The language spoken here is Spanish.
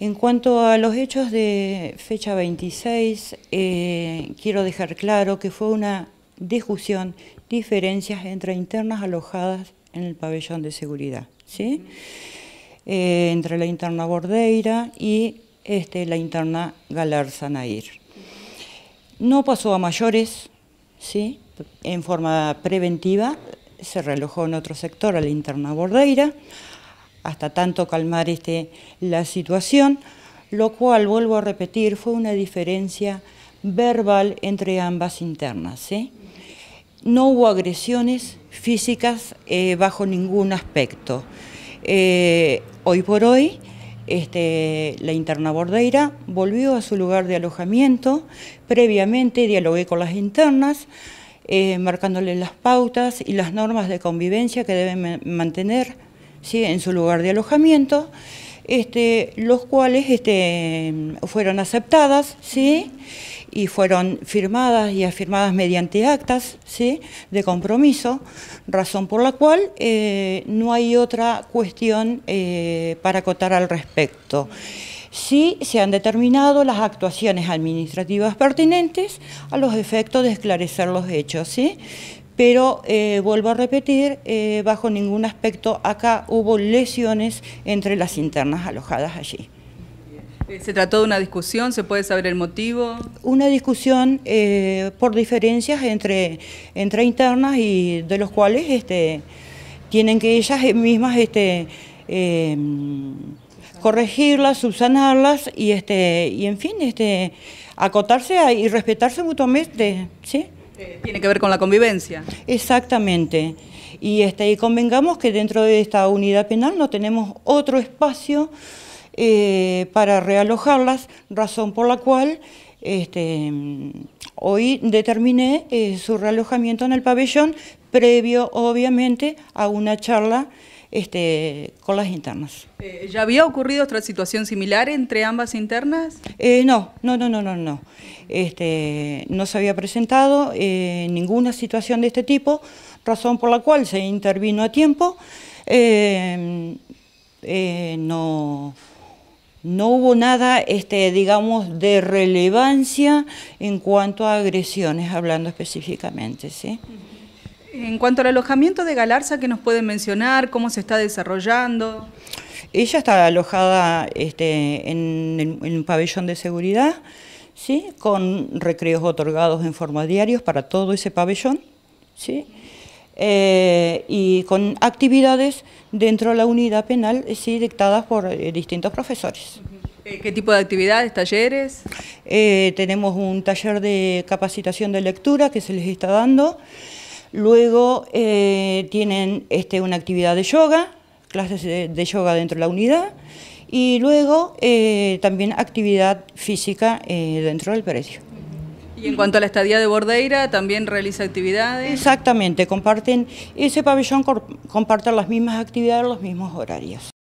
En cuanto a los hechos de fecha 26, eh, quiero dejar claro que fue una discusión, diferencias entre internas alojadas en el pabellón de seguridad, ¿sí? Eh, entre la interna Bordeira y este, la interna Galar Nair. No pasó a mayores, ¿sí? en forma preventiva, se relojó en otro sector a la interna Bordeira hasta tanto calmar este, la situación, lo cual, vuelvo a repetir, fue una diferencia verbal entre ambas internas. ¿eh? No hubo agresiones físicas eh, bajo ningún aspecto. Eh, hoy por hoy, este, la interna Bordeira volvió a su lugar de alojamiento. Previamente dialogué con las internas, marcándoles las pautas y las normas de convivencia que deben mantener en su lugar de alojamiento, este, los cuales este, fueron aceptadas ¿sí? y fueron firmadas y afirmadas mediante actas ¿sí? de compromiso, razón por la cual eh, no hay otra cuestión eh, para acotar al respecto sí se han determinado las actuaciones administrativas pertinentes a los efectos de esclarecer los hechos, ¿sí? pero eh, vuelvo a repetir, eh, bajo ningún aspecto acá hubo lesiones entre las internas alojadas allí. Eh, ¿Se trató de una discusión? ¿Se puede saber el motivo? Una discusión por diferencias entre, entre internas y de los cuales este, tienen que ellas mismas este, em, corregirlas, subsanarlas y, este, y en fin, este, acotarse y respetarse mutuamente. ¿sí? Eh, tiene que ver con la convivencia. Exactamente. Y, este, convengamos que dentro de esta unidad penal no tenemos otro espacio eh, para realojarlas, razón por la cual este, hoy determiné eh, su realojamiento en el pabellón, previo obviamente a una charla este, con las internas. Eh, ¿Ya había ocurrido otra situación similar entre ambas internas? Eh, no, no, no, no, no, no. Este, no se había presentado eh, ninguna situación de este tipo, razón por la cual se intervino a tiempo. no, no hubo nada, este, digamos, de relevancia en cuanto a agresiones, hablando específicamente, ¿sí? En cuanto al alojamiento de Galarza, ¿qué nos pueden mencionar? ¿Cómo se está desarrollando? Ella está alojada este, en, un pabellón de seguridad, ¿sí? con recreos otorgados en forma diarios para todo ese pabellón, ¿sí? Eh, y con actividades dentro de la unidad penal eh, ¿sí? dictadas por eh, distintos profesores. ¿Qué tipo de actividades, talleres? tenemos un taller de capacitación de lectura que se les está dando. Luego eh, tienen este, una actividad de yoga, clases de, yoga dentro de la unidad, y luego eh, también actividad física eh, dentro del precio. Y en cuanto a la estadía de Bordeira, también realiza actividades. Exactamente, comparten ese pabellón, comparten las mismas actividades, los mismos horarios.